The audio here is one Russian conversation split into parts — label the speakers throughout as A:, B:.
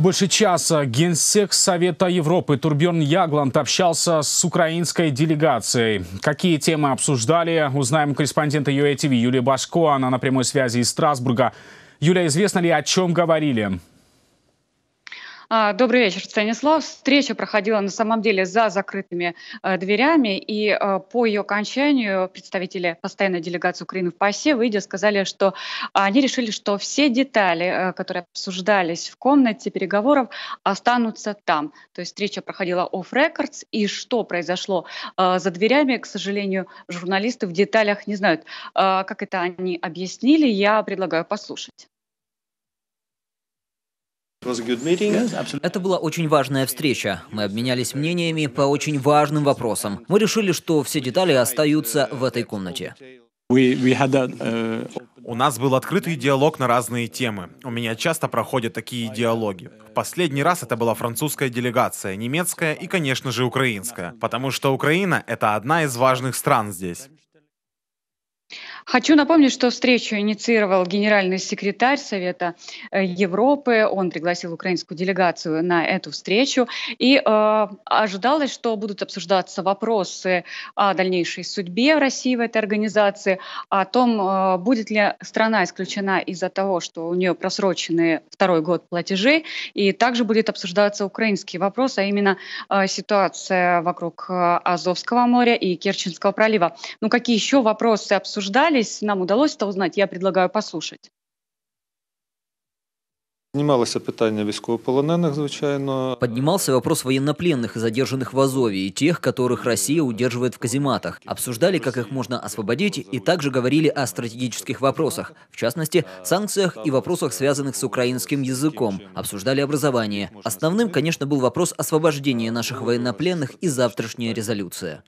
A: Больше часа генсек Совета Европы Турбьон Ягланд общался с украинской делегацией. Какие темы обсуждали, узнаем у корреспондента ЮЭТВ Юлии Башко. Она на прямой связи из Страсбурга. Юля, известно ли, о чем говорили? А, добрый вечер, Станислав. Встреча проходила на самом деле за закрытыми э, дверями, и э, по ее окончанию представители постоянной делегации Украины в ПАСЕ, выйдя, сказали, что они решили, что все детали, э, которые обсуждались в комнате переговоров, останутся там. То есть встреча проходила off records, и что произошло за дверями, к сожалению, журналисты в деталях не знают. Как это они объяснили, я предлагаю послушать. Это была очень важная встреча. Мы обменялись мнениями по очень важным вопросам. Мы решили, что все детали остаются в этой комнате. Э, У нас был открытый диалог на разные темы. У меня часто проходят такие диалоги. В последний раз это была французская делегация, немецкая и, конечно же, украинская, потому что Украина — это одна из важных стран здесь. Хочу напомнить, что встречу инициировал генеральный секретарь Совета э, Европы. Он пригласил украинскую делегацию на эту встречу. И э, ожидалось, что будут обсуждаться вопросы о дальнейшей судьбе России в этой организации, о том, э, будет ли страна исключена из-за того, что у нее просрочены второй год платежей. И также будет обсуждаться украинский вопрос, а именно э, ситуация вокруг э, Азовского моря и Керченского пролива. Ну, какие еще вопросы обсуждать? пытались, нам удалось это узнать, я предлагаю послушать. Піднімалося питання військовополонених, звичайно. Поднимался вопрос военнопленных и задержанных в Азове и тех, которых Россия удерживает в казематах. Обсуждали, как их можно освободить, и также говорили о стратегических вопросах, в частности, санкциях и вопросах, связанных с украинским языком. Обсуждали образование. Основным, конечно, был вопрос освобождения наших военнопленных и завтрашняя резолюция.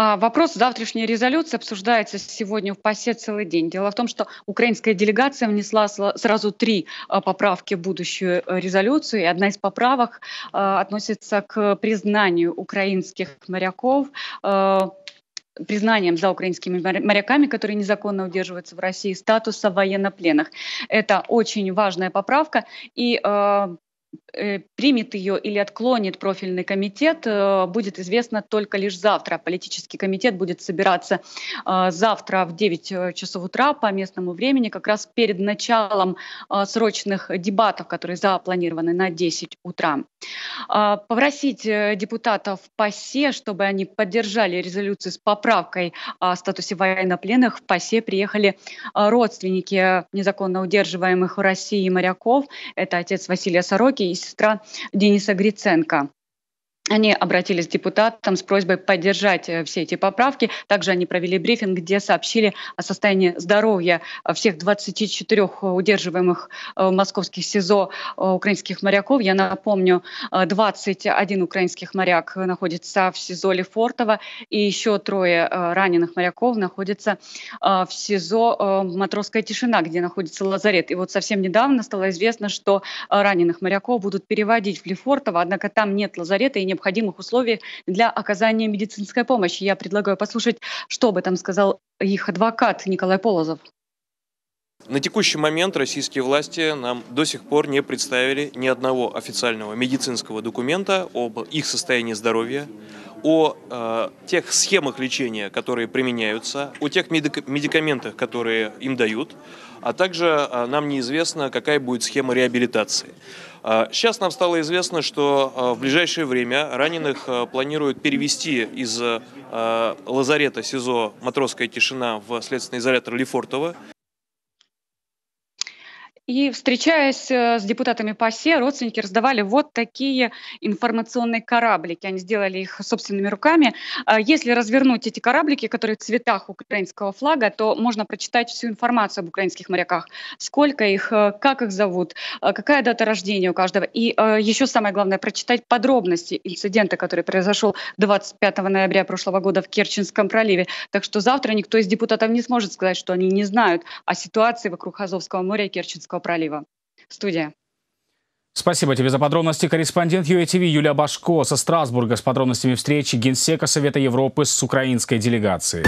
A: А, вопрос завтрашней резолюции обсуждается сегодня в ПАСЕ целый день. Дело в том, что украинская делегация внесла сразу три а, поправки в будущую э, резолюцию, и одна из поправок э, относится к признанию украинских моряков э, признанием за украинскими моряками, которые незаконно удерживаются в России, статуса военнопленных. Это очень важная поправка, и Э, примет ее или отклонит профильный комитет, э, будет известно только лишь завтра. Политический комитет будет собираться э, завтра в 9 часов утра по местному времени, как раз перед началом срочных дебатов, которые запланированы на 10 утра. Попросить депутатов ПАСЕ, чтобы они поддержали резолюцию с поправкой о статусе военнопленных. В ПАСЕ приехали родственники незаконно удерживаемых в России моряков. Это отец Василия Сороки и медсестра Дениса Гриценко. Они обратились к депутатам с просьбой поддержать э, все эти поправки. Также они провели брифинг, где сообщили о состоянии здоровья э, всех 24 удерживаемых в э, московских СИЗО украинских моряков. Я напомню, 21 украинских моряк находится в СИЗО Лефортово, и еще трое раненых моряков находятся в СИЗО Матросская тишина, где находится лазарет. И вот совсем недавно стало известно, что раненых моряков будут переводить в Лефортово, однако там нет лазарета и не необходимых условий для оказания медицинской помощи. Я предлагаю послушать, что об этом сказал их адвокат Николай Полозов. На текущий момент российские власти нам до сих пор не представили ни одного официального медицинского документа об их состоянии здоровья, о э, тех схемах лечения, которые применяются, о тех медик медикаментах, которые им дают, а также э, нам неизвестно, какая будет схема реабилитации. Э, сейчас нам стало известно, что э, в ближайшее время раненых э, планируют перевести из э, лазарета СИЗО «Матросская тишина» в следственный изолятор Лефортово. И встречаясь э, с депутатами ПАСЕ, родственники раздавали вот такие информационные кораблики. Они сделали их собственными руками. А если развернуть эти кораблики, которые в цветах украинского флага, то можно прочитать всю информацию об украинских моряках. Сколько их, э, как их зовут, э, какая дата рождения у каждого. И еще самое главное, прочитать подробности инцидента, который произошел 25 ноября прошлого года в Керченском проливе. Так что завтра никто из депутатов не сможет сказать, что они не знают о ситуации вокруг Азовского моря и Керченского Персидского пролива. Студия. Спасибо тебе за подробности. Корреспондент ЮЭТВ Юлия Башко со Страсбурга с подробностями встречи Генсека Совета Европы с украинской делегацией.